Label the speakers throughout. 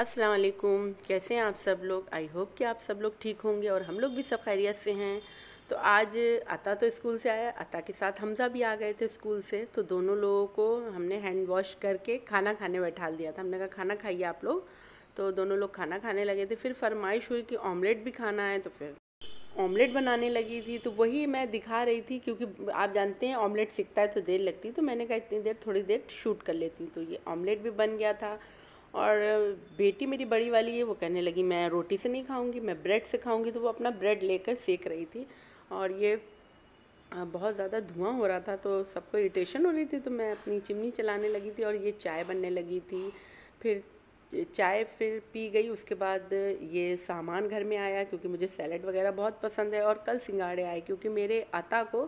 Speaker 1: अस्सलाम वालेकुम कैसे हैं आप सब लोग आई होप कि आप सब लोग ठीक होंगे और हम लोग भी सब खैरियत से हैं तो आज अता तो स्कूल से आया अता के साथ हमज़ा भी आ गए थे स्कूल से तो दोनों लोगों को हमने हैंड वॉश करके खाना खाने बैठा दिया था हमने कहा खाना खाइए आप लोग तो दोनों लोग खाना खाने लगे थे फिर फरमाइश हुई कि ऑमलेट भी खाना है तो फिर ऑमलेट बनाने लगी थी तो वही मैं दिखा रही थी क्योंकि आप जानते हैं ऑमलेट सीखता है तो देर लगती तो मैंने कहा इतनी देर थोड़ी देर शूट कर लेती हूँ तो ये ऑमलेट भी बन गया था और बेटी मेरी बड़ी वाली है वो कहने लगी मैं रोटी से नहीं खाऊंगी मैं ब्रेड से खाऊंगी तो वो अपना ब्रेड लेकर सेक रही थी और ये बहुत ज़्यादा धुआं हो रहा था तो सबको इरीटेशन हो रही थी तो मैं अपनी चिमनी चलाने लगी थी और ये चाय बनने लगी थी फिर चाय फिर पी गई उसके बाद ये सामान घर में आया क्योंकि मुझे सैलड वगैरह बहुत पसंद है और कल सिंगाड़े आए क्योंकि मेरे आता को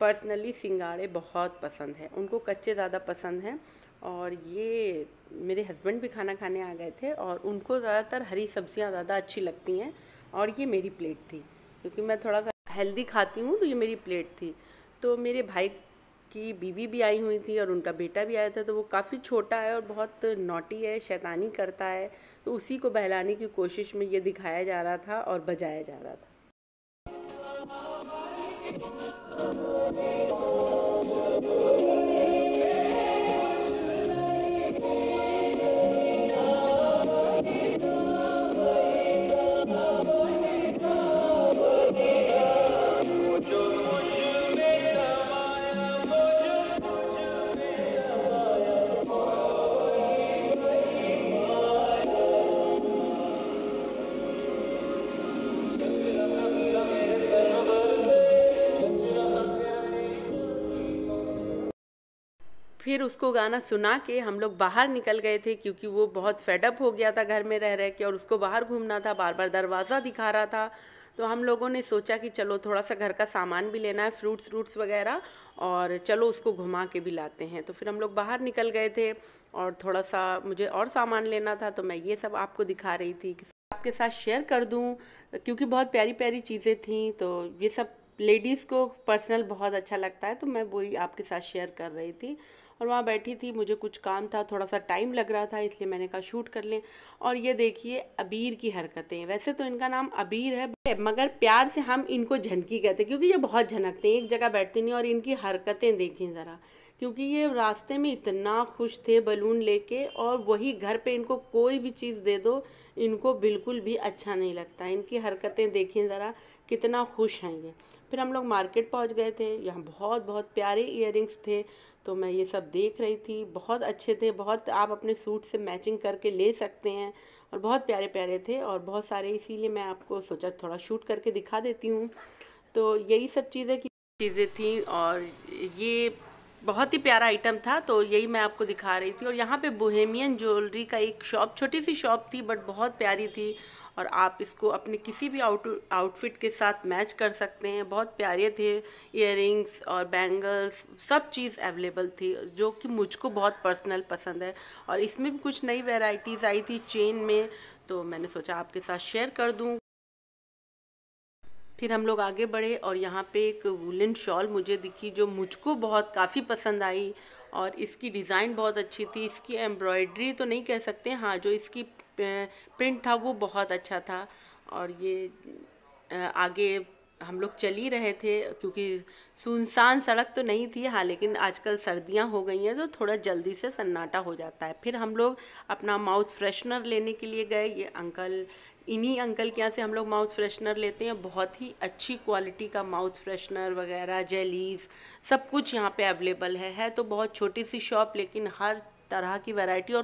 Speaker 1: पर्सनली सिंगाड़े बहुत पसंद है उनको कच्चे ज़्यादा पसंद हैं और ये मेरे हस्बैंड भी खाना खाने आ गए थे और उनको ज़्यादातर हरी सब्ज़ियाँ ज़्यादा अच्छी लगती हैं और ये मेरी प्लेट थी क्योंकि मैं थोड़ा सा हेल्दी खाती हूँ तो ये मेरी प्लेट थी तो मेरे भाई की बीवी भी आई हुई थी और उनका बेटा भी आया था तो वो काफ़ी छोटा है और बहुत नोटी है शैतानी करता है तो उसी को बहलाने की कोशिश में ये दिखाया जा रहा था और बजाया जा रहा था Oh, फिर उसको गाना सुना के हम लोग बाहर निकल गए थे क्योंकि वो बहुत फेडअप हो गया था घर में रह रहे के और उसको बाहर घूमना था बार बार दरवाज़ा दिखा रहा था तो हम लोगों ने सोचा कि चलो थोड़ा सा घर का सामान भी लेना है फ्रूट्स व्रूट्स वगैरह और चलो उसको घुमा के भी लाते हैं तो फिर हम लोग बाहर निकल गए थे और थोड़ा सा मुझे और सामान लेना था तो मैं ये सब आपको दिखा रही थी कि आपके साथ शेयर कर दूँ क्योंकि बहुत प्यारी प्यारी चीज़ें थी तो ये सब लेडीज़ को पर्सनल बहुत अच्छा लगता है तो मैं वही आपके साथ शेयर कर रही थी और वहाँ बैठी थी मुझे कुछ काम था थोड़ा सा टाइम लग रहा था इसलिए मैंने कहा शूट कर लें और ये देखिए अबीर की हरकतें वैसे तो इनका नाम अबीर है मगर प्यार से हम इनको झनकी कहते हैं क्योंकि ये बहुत झनकते हैं एक जगह बैठते नहीं और इनकी हरकतें देखें ज़रा क्योंकि ये रास्ते में इतना खुश थे बलून लेके और वही घर पे इनको कोई भी चीज़ दे दो इनको बिल्कुल भी अच्छा नहीं लगता इनकी हरकतें देखें ज़रा कितना खुश हैं ये फिर हम लोग मार्केट पहुंच गए थे यहाँ बहुत बहुत प्यारे इयर थे तो मैं ये सब देख रही थी बहुत अच्छे थे बहुत आप अपने सूट से मैचिंग करके ले सकते हैं और बहुत प्यारे प्यारे थे और बहुत सारे इसीलिए मैं आपको सोचा थोड़ा शूट करके दिखा देती हूँ तो यही सब चीज़ें की चीज़ें थी और ये बहुत ही प्यारा आइटम था तो यही मैं आपको दिखा रही थी और यहाँ पे बोहेमियन ज्वेलरी का एक शॉप छोटी सी शॉप थी बट बहुत प्यारी थी और आप इसको अपने किसी भी आउट आउटफिट के साथ मैच कर सकते हैं बहुत प्यारे थे इयर और बैंगल्स सब चीज़ अवेलेबल थी जो कि मुझको बहुत पर्सनल पसंद है और इसमें भी कुछ नई वेराइटीज़ आई थी चेन में तो मैंने सोचा आपके साथ शेयर कर दूँ फिर हम लोग आगे बढ़े और यहाँ पे एक वुलन शॉल मुझे दिखी जो मुझको बहुत काफ़ी पसंद आई और इसकी डिज़ाइन बहुत अच्छी थी इसकी एम्ब्रॉयड्री तो नहीं कह सकते हाँ जो इसकी प्रिंट था वो बहुत अच्छा था और ये आगे हम लोग चल ही रहे थे क्योंकि सुनसान सड़क तो नहीं थी हाँ लेकिन आजकल सर्दियाँ हो गई हैं तो थोड़ा जल्दी से सन्नाटा हो जाता है फिर हम लोग अपना माउथ फ्रेशनर लेने के लिए गए ये अंकल इन्हीं अंकल के यहाँ से हम लोग माउथ फ्रेशनर लेते हैं बहुत ही अच्छी क्वालिटी का माउथ फ्रेशनर वगैरह जेलीज सब कुछ यहाँ पे अवेलेबल है है तो बहुत छोटी सी शॉप लेकिन हर तरह की वैरायटी और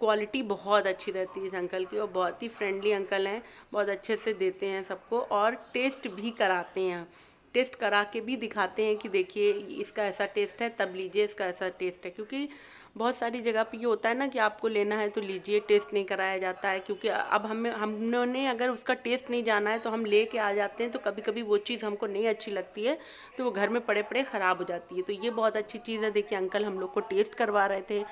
Speaker 1: क्वालिटी बहुत अच्छी रहती है इस अंकल की और बहुत ही फ्रेंडली अंकल हैं बहुत अच्छे से देते हैं सबको और टेस्ट भी कराते हैं टेस्ट करा के भी दिखाते हैं कि देखिए इसका ऐसा टेस्ट है तब लीजिए इसका ऐसा टेस्ट है क्योंकि बहुत सारी जगह पर ये होता है ना कि आपको लेना है तो लीजिए टेस्ट नहीं कराया जाता है क्योंकि अब हमें हमने अगर उसका टेस्ट नहीं जाना है तो हम ले के आ जाते हैं तो कभी कभी वो चीज़ हमको नहीं अच्छी लगती है तो वो घर में पड़े पड़े ख़राब हो जाती है तो ये बहुत अच्छी चीज़ है देखिए अंकल हम लोग को टेस्ट करवा रहे थे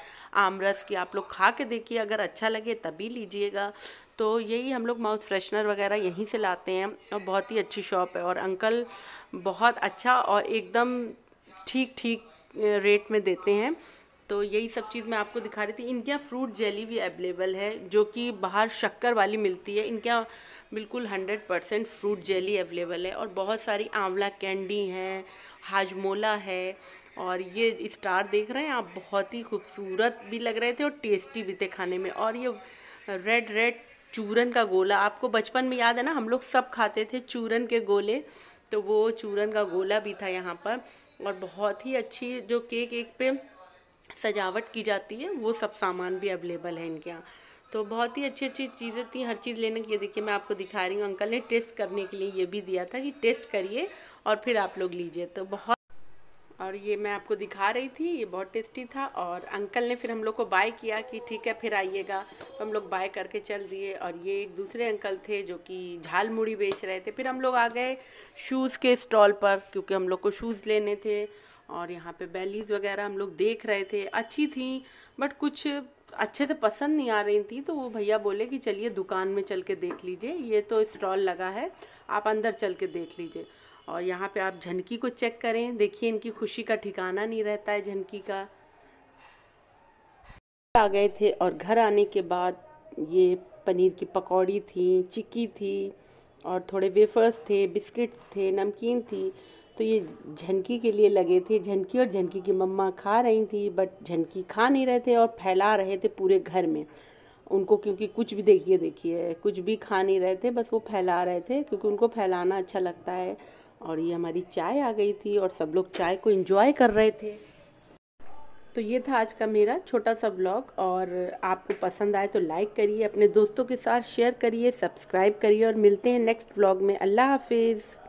Speaker 1: आम रस की आप लोग खा के देखिए अगर अच्छा लगे तभी लीजिएगा तो यही हम लोग माउथ फ्रेशनर वगैरह यहीं से लाते हैं और बहुत ही अच्छी शॉप है और अंकल बहुत अच्छा और एकदम ठीक ठीक रेट में देते हैं तो यही सब चीज़ मैं आपको दिखा रही थी इनके यहाँ फ्रूट जेली भी अवेलेबल है जो कि बाहर शक्कर वाली मिलती है इनके यहाँ बिल्कुल hundred percent fruit jelly available है और बहुत सारी आंवला कैंडी है हाजमोला है और ये स्टार देख रहे हैं आप बहुत ही खूबसूरत भी लग रहे थे और टेस्टी भी थे खाने में और ये रेड रेड चूरन का गोला आपको बचपन में याद है ना हम लोग सब खाते थे चूरन के गोले तो वो चूरन का गोला भी था यहाँ पर और बहुत ही अच्छी जो केक एक पे सजावट की जाती है वो सब सामान भी अवेलेबल है इनके यहाँ तो बहुत ही अच्छी अच्छी चीज़ें थी हर चीज़ लेने की देखिए मैं आपको दिखा रही हूँ अंकल ने टेस्ट करने के लिए ये भी दिया था कि टेस्ट करिए और फिर आप लोग लीजिए तो बहुत और ये मैं आपको दिखा रही थी ये बहुत टेस्टी था और अंकल ने फिर हम लोग को बाय किया कि ठीक है फिर आइएगा तो हम लोग बाय करके चल दिए और ये एक दूसरे अंकल थे जो कि झाल मुड़ी बेच रहे थे फिर हम लोग आ गए शूज़ के स्टॉल पर क्योंकि हम लोग को शूज़ लेने थे और यहाँ पे बेलीज़ वगैरह हम लोग देख रहे थे अच्छी थी बट कुछ अच्छे से पसंद नहीं आ रही थी तो वो भैया बोले कि चलिए दुकान में चल के देख लीजिए ये तो स्टॉल लगा है आप अंदर चल के देख लीजिए और यहाँ पे आप झनकी को चेक करें देखिए इनकी खुशी का ठिकाना नहीं रहता है झनकी का आ गए थे और घर आने के बाद ये पनीर की पकौड़ी थी चिक्की थी और थोड़े वेफर्स थे बिस्किट्स थे नमकीन थी तो ये झनकी के लिए लगे थे झनकी और झनकी की मम्मा खा रही थी बट झनकी खा नहीं रहे थे और फैला रहे थे पूरे घर में उनको क्योंकि कुछ भी देखिए देखिए कुछ भी खा नहीं रहे थे बस वो फैला रहे थे क्योंकि उनको फैलाना अच्छा लगता है और ये हमारी चाय आ गई थी और सब लोग चाय को इंजॉय कर रहे थे तो ये था आज का मेरा छोटा सा ब्लॉग और आपको पसंद आए तो लाइक करिए अपने दोस्तों के साथ शेयर करिए सब्सक्राइब करिए और मिलते हैं नेक्स्ट ब्लॉग में अल्लाह हाफिज़